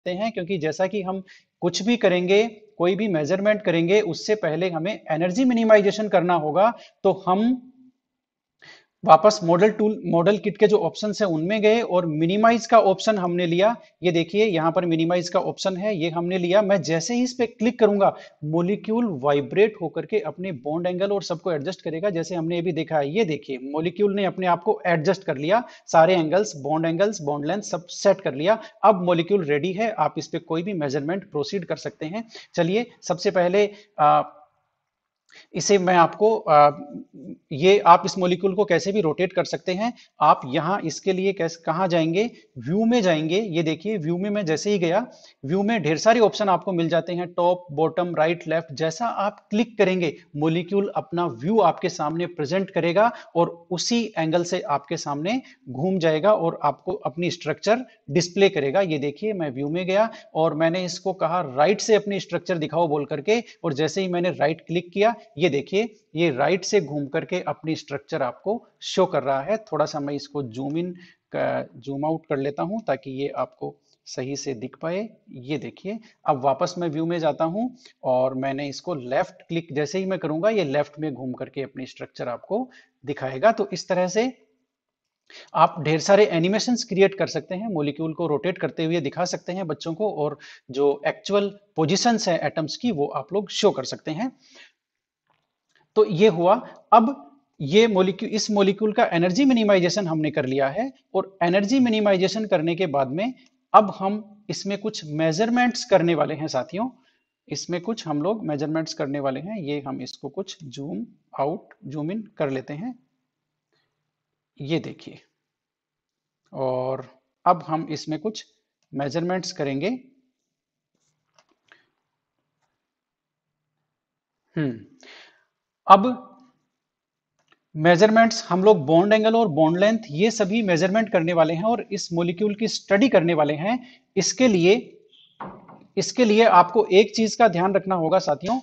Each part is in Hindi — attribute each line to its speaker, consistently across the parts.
Speaker 1: सकते हैं क्योंकि जैसा कि हम कुछ भी करेंगे कोई भी मेजरमेंट करेंगे उससे पहले हमें एनर्जी मिनिमाइजेशन करना होगा तो हम वापस मॉडल टूल मॉडल किट के जो ऑप्शन है उनमें गए और मिनिमाइज का ऑप्शन हमने लिया ये देखिए यहाँ पर मिनिमाइज का ऑप्शन है ये हमने लिया मैं जैसे ही इस पर क्लिक करूंगा मोलिक्यूल वाइब्रेट होकर के अपने बॉन्ड एंगल और सबको एडजस्ट करेगा जैसे हमने अभी देखा है ये देखिए मोलिक्यूल ने अपने आप को एडजस्ट कर लिया सारे angles bond angles bond length सब सेट कर लिया अब मोलिक्यूल रेडी है आप इस पर कोई भी मेजरमेंट प्रोसीड कर सकते हैं चलिए सबसे पहले आ, इसे मैं आपको आ, ये आप इस मोलिक्यूल को कैसे भी रोटेट कर सकते हैं आप यहाँ इसके लिए कैसे कहाँ जाएंगे व्यू में जाएंगे ये देखिए व्यू में मैं जैसे ही गया व्यू में ढेर सारे ऑप्शन आपको मिल जाते हैं टॉप बॉटम राइट लेफ्ट जैसा आप क्लिक करेंगे मोलिक्यूल अपना व्यू आपके सामने प्रेजेंट करेगा और उसी एंगल से आपके सामने घूम जाएगा और आपको अपनी स्ट्रक्चर डिस्प्ले करेगा ये देखिए मैं व्यू में गया और मैंने इसको कहा राइट से अपनी स्ट्रक्चर दिखाओ बोल करके और जैसे ही मैंने राइट क्लिक किया ये देखिए ये राइट से घूम करके अपनी स्ट्रक्चर आपको शो कर रहा है थोड़ा सा मैं इसको जूम इन जूम आउट कर लेता हूं ताकि ये आपको सही से दिख पाए ये देखिए अब वापस मैं व्यू में जाता हूं और मैंने इसको लेफ्ट क्लिक जैसे ही मैं करूंगा ये लेफ्ट में घूम करके अपनी स्ट्रक्चर आपको दिखाएगा तो इस तरह से आप ढेर सारे एनिमेशन क्रिएट कर सकते हैं मोलिक्यूल को रोटेट करते हुए दिखा सकते हैं बच्चों को और जो एक्चुअल पोजिशन है एटम्स की वो आप लोग शो कर सकते हैं तो ये हुआ अब ये मोलिक्यूल इस मोलिक्यूल का एनर्जी मिनिमाइजेशन हमने कर लिया है और एनर्जी मिनिमाइजेशन करने के बाद में अब हम इसमें कुछ मेजरमेंट्स करने वाले हैं साथियों इसमें कुछ हम लोग मेजरमेंट्स करने वाले हैं ये हम इसको कुछ जूम आउट जूम इन कर लेते हैं ये देखिए और अब हम इसमें कुछ मेजरमेंट्स करेंगे हम्म अब मेजरमेंट्स हम लोग बॉन्ड एंगल और बॉन्ड लेंथ ये सभी मेजरमेंट करने वाले हैं और इस मोलिक्यूल की स्टडी करने वाले हैं इसके लिए इसके लिए आपको एक चीज का ध्यान रखना होगा साथियों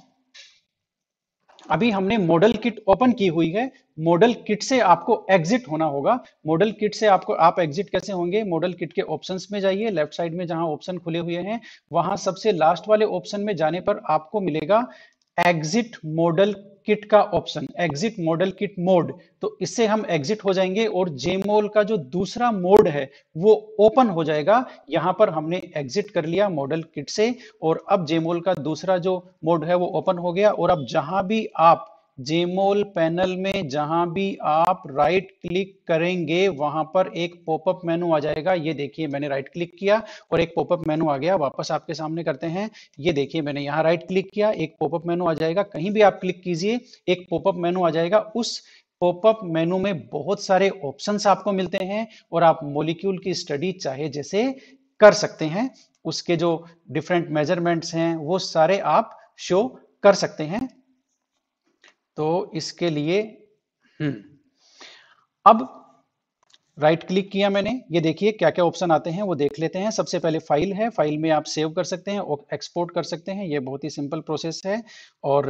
Speaker 1: अभी हमने मॉडल किट ओपन की हुई है मॉडल किट से आपको एग्जिट होना होगा मॉडल किट से आपको आप एग्जिट कैसे होंगे मॉडल किट के ऑप्शंस में जाइए लेफ्ट साइड में जहां ऑप्शन खुले हुए हैं वहां सबसे लास्ट वाले ऑप्शन में जाने पर आपको मिलेगा एग्जिट मॉडल किट का option exit model kit mode तो इससे हम एग्जिट हो जाएंगे और जेमोल का जो दूसरा मोड है वो ओपन हो जाएगा यहां पर हमने एग्जिट कर लिया मॉडल किट से और अब जेमोल का दूसरा जो मोड है वो ओपन हो गया और अब जहां भी आप जेमोल पैनल में जहां भी आप राइट क्लिक करेंगे वहां पर एक पॉपअप मेनू आ जाएगा ये देखिए मैंने राइट क्लिक किया और एक पॉपअप मेनू आ गया वापस आपके सामने करते हैं ये देखिए मैंने यहाँ राइट क्लिक किया एक पॉपअप मेनू आ जाएगा कहीं भी आप क्लिक कीजिए एक पॉपअप मेनू आ जाएगा उस पॉपअप मेनू में बहुत सारे ऑप्शंस आपको मिलते हैं और आप मोलिक्यूल की स्टडी चाहे जैसे कर सकते हैं उसके जो डिफरेंट मेजरमेंट्स हैं वो सारे आप शो कर सकते हैं तो इसके लिए हम्म, अब राइट right क्लिक किया मैंने ये देखिए क्या क्या ऑप्शन आते हैं वो देख लेते हैं सबसे पहले फाइल है फाइल में आप सेव कर सकते हैं और एक्सपोर्ट कर सकते हैं ये बहुत ही सिंपल प्रोसेस है और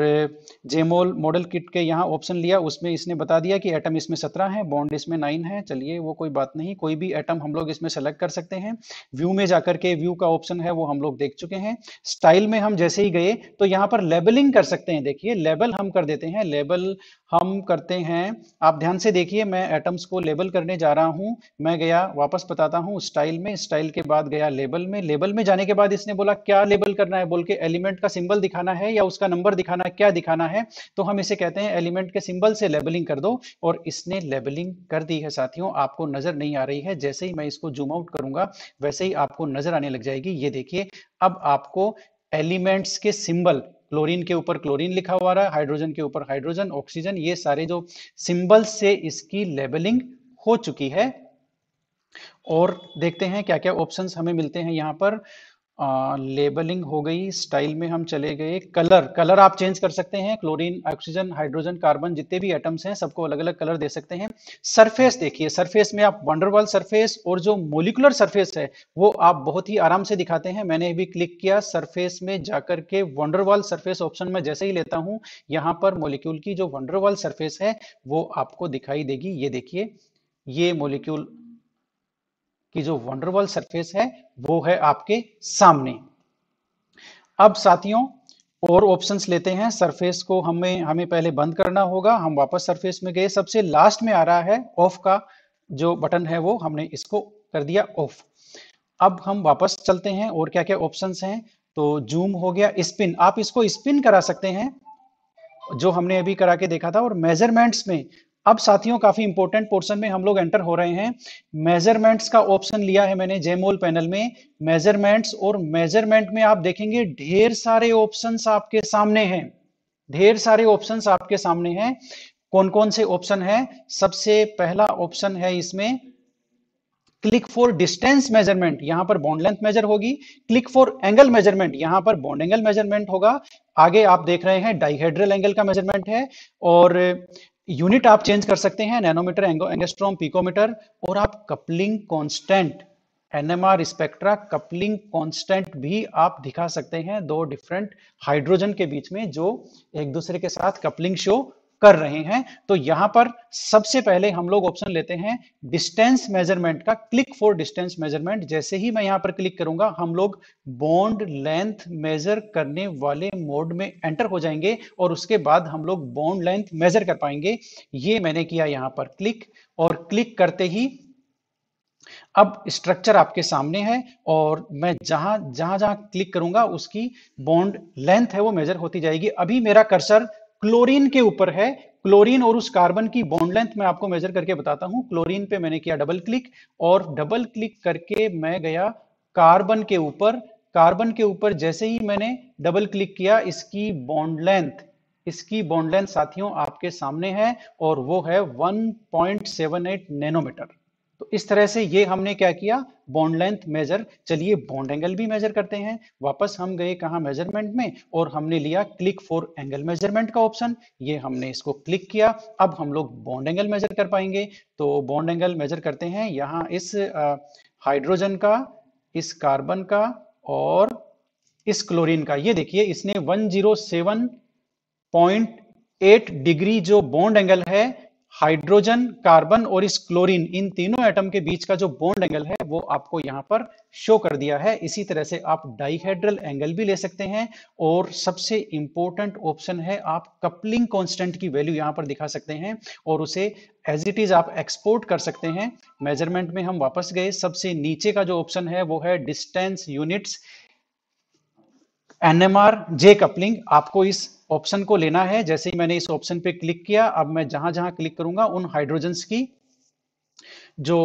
Speaker 1: जेमोल मॉडल किट के यहाँ ऑप्शन लिया उसमें इसने बता दिया कि एटम इसमें सत्रह है बॉन्ड इसमें नाइन है चलिए वो कोई बात नहीं कोई भी एटम हम लोग इसमें सेलेक्ट कर सकते हैं व्यू में जाकर के व्यू का ऑप्शन है वो हम लोग देख चुके हैं स्टाइल में हम जैसे ही गए तो यहाँ पर लेबलिंग कर सकते हैं देखिए लेबल हम कर देते हैं लेबल हम करते हैं आप ध्यान से देखिए मैं एटम्स को लेबल करने जा रहा हूं मैं गया वापस बताता हूं स्टाइल में स्टाइल के बाद गया लेबल में लेबल में जाने के बाद इसने बोला क्या लेबल करना है बोल के एलिमेंट का सिंबल दिखाना है या उसका नंबर दिखाना है क्या दिखाना है तो हम इसे कहते हैं एलिमेंट के सिंबल से लेबलिंग कर दो और इसने लेबलिंग कर दी है साथियों आपको नजर नहीं आ रही है जैसे ही मैं इसको जूम आउट करूंगा वैसे ही आपको नजर आने लग जाएगी ये देखिए अब आपको एलिमेंट्स के सिंबल क्लोरीन के ऊपर क्लोरीन लिखा हुआ रहा हाइड्रोजन के ऊपर हाइड्रोजन ऑक्सीजन ये सारे जो सिंबल्स से इसकी लेबलिंग हो चुकी है और देखते हैं क्या क्या ऑप्शंस हमें मिलते हैं यहाँ पर लेबलिंग हो गई स्टाइल में हम चले गए कलर कलर आप चेंज कर सकते हैं क्लोरीन ऑक्सीजन हाइड्रोजन कार्बन जितने भी एटम्स हैं सबको अलग अलग कलर दे सकते हैं सरफेस देखिए सरफेस में आप वंडरवॉल सरफेस और जो मोलिकुलर सरफेस है वो आप बहुत ही आराम से दिखाते हैं मैंने भी क्लिक किया सरफेस में जाकर के वंडरवॉल सरफेस ऑप्शन में जैसे ही लेता हूं यहाँ पर मोलिक्यूल की जो वंडरवॉल सरफेस है वो आपको दिखाई देगी ये देखिए ये मोलिक्यूल कि जो वंडरवॉल सरफेस है वो है आपके सामने अब साथियों और ऑप्शंस लेते हैं सरफेस को हमें हमें पहले बंद करना होगा हम वापस सरफेस में गए सबसे लास्ट में आ रहा है ऑफ का जो बटन है वो हमने इसको कर दिया ऑफ अब हम वापस चलते हैं और क्या क्या ऑप्शन हैं तो जूम हो गया स्पिन आप इसको स्पिन करा सकते हैं जो हमने अभी करा के देखा था और मेजरमेंट्स में अब साथियों काफी इंपोर्टेंट पोर्शन में हम लोग एंटर हो रहे हैं मेजरमेंट्स का ऑप्शन लिया है मैंने जेमोल पैनल में मेजरमेंट्स और मेजरमेंट में आप देखेंगे ढेर सारे ऑप्शंस आपके सामने हैं ढेर सारे ऑप्शंस आपके सामने हैं कौन कौन से ऑप्शन है सबसे पहला ऑप्शन है इसमें क्लिक फॉर डिस्टेंस मेजरमेंट यहां पर बॉन्ड लेंथ मेजर होगी क्लिक फॉर एंगल मेजरमेंट यहां पर बॉन्ड एंगल मेजरमेंट होगा आगे आप देख रहे हैं डाइहेड्रल एंगल का मेजरमेंट है और यूनिट आप चेंज कर सकते हैं नैनोमीटर एंगेस्ट्रोम पिकोमीटर और आप coupling constant NMR spectra coupling constant भी आप दिखा सकते हैं दो डिफरेंट हाइड्रोजन के बीच में जो एक दूसरे के साथ कपलिंग शो कर रहे हैं तो यहां पर सबसे पहले हम लोग ऑप्शन लेते हैं डिस्टेंस मेजरमेंट का क्लिक फॉर डिस्टेंस मेजरमेंट जैसे ही मैं यहां पर क्लिक करूंगा हम लोग बॉन्ड लेंथ मेजर करने वाले मोड में एंटर हो जाएंगे और उसके बाद हम लोग बॉन्ड लेंथ मेजर कर पाएंगे ये मैंने किया यहां पर क्लिक और क्लिक करते ही अब स्ट्रक्चर आपके सामने है और मैं जहां जहां जहां क्लिक करूंगा उसकी बॉन्ड लेंथ है वो मेजर होती जाएगी अभी मेरा कर्सर क्लोरीन के ऊपर है क्लोरीन और उस कार्बन की बॉन्ड लेंथ मैं आपको मेजर करके बताता हूं क्लोरीन पे मैंने किया डबल क्लिक और डबल क्लिक करके मैं गया कार्बन के ऊपर कार्बन के ऊपर जैसे ही मैंने डबल क्लिक किया इसकी बॉन्ड लेंथ इसकी बॉन्ड लेंथ साथियों आपके सामने है और वो है 1.78 नैनोमीटर तो इस तरह से ये हमने क्या किया बॉन्ड लेंथ मेजर चलिए बॉन्ड एंगल भी मेजर करते हैं वापस हम गए कहा मेजरमेंट में और हमने लिया क्लिक फॉर एंगल मेजरमेंट का ऑप्शन ये हमने इसको क्लिक किया अब हम लोग बॉन्ड एंगल मेजर कर पाएंगे तो बॉन्ड एंगल मेजर करते हैं यहाँ इस हाइड्रोजन का इस कार्बन का और इस क्लोरीन का ये देखिए इसने एट डिग्री जो बॉन्ड एंगल है हाइड्रोजन कार्बन और इस क्लोरीन इन तीनों एटम के बीच का जो बॉन्ड एंगल है वो आपको यहां पर शो कर दिया है इसी तरह से आप डाइहेड्रल एंगल भी ले सकते हैं और सबसे इंपॉर्टेंट ऑप्शन है आप कपलिंग कांस्टेंट की वैल्यू यहां पर दिखा सकते हैं और उसे एज इट इज आप एक्सपोर्ट कर सकते हैं मेजरमेंट में हम वापस गए सबसे नीचे का जो ऑप्शन है वो है distance units NMR J coupling आपको इस ऑप्शन को लेना है जैसे ही मैंने इस ऑप्शन पे क्लिक किया अब मैं जहां जहां क्लिक करूंगा उन हाइड्रोजन की जो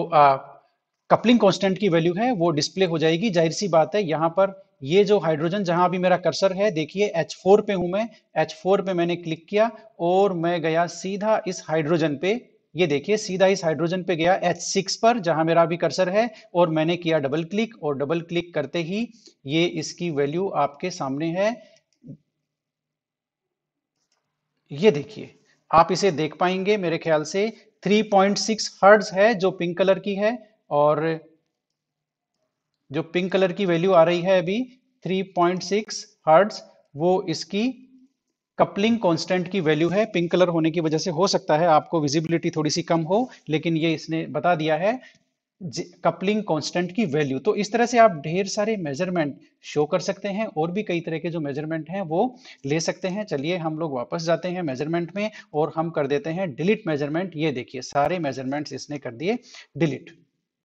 Speaker 1: कपलिंग कांस्टेंट की वैल्यू है वो डिस्प्ले हो जाएगी जाहिर सी बात है यहां पर ये जो हाइड्रोजन जहां अभी मेरा कर्सर है देखिए H4 पे हूं मैं H4 पे मैंने क्लिक किया और मैं गया सीधा इस हाइड्रोजन पे ये देखिए सीधा इस हाइड्रोजन पे गया H6 पर जहां मेरा अभी कर्सर है और मैंने किया डबल क्लिक और डबल क्लिक करते ही ये इसकी वैल्यू आपके सामने है ये देखिए आप इसे देख पाएंगे मेरे ख्याल से 3.6 पॉइंट है जो पिंक कलर की है और जो पिंक कलर की वैल्यू आ रही है अभी 3.6 पॉइंट वो इसकी कपलिंग कांस्टेंट की वैल्यू है पिंक कलर होने की वजह से हो सकता है आपको विजिबिलिटी थोड़ी सी कम हो लेकिन ये इसने बता दिया है कपलिंग कांस्टेंट की वैल्यू तो इस तरह से आप ढेर सारे मेजरमेंट शो कर सकते हैं और भी कई तरह के जो मेजरमेंट हैं वो ले सकते हैं चलिए हम लोग वापस जाते हैं मेजरमेंट में और हम कर देते हैं डिलीट मेजरमेंट ये देखिए सारे मेजरमेंट्स इसने कर दिए डिलीट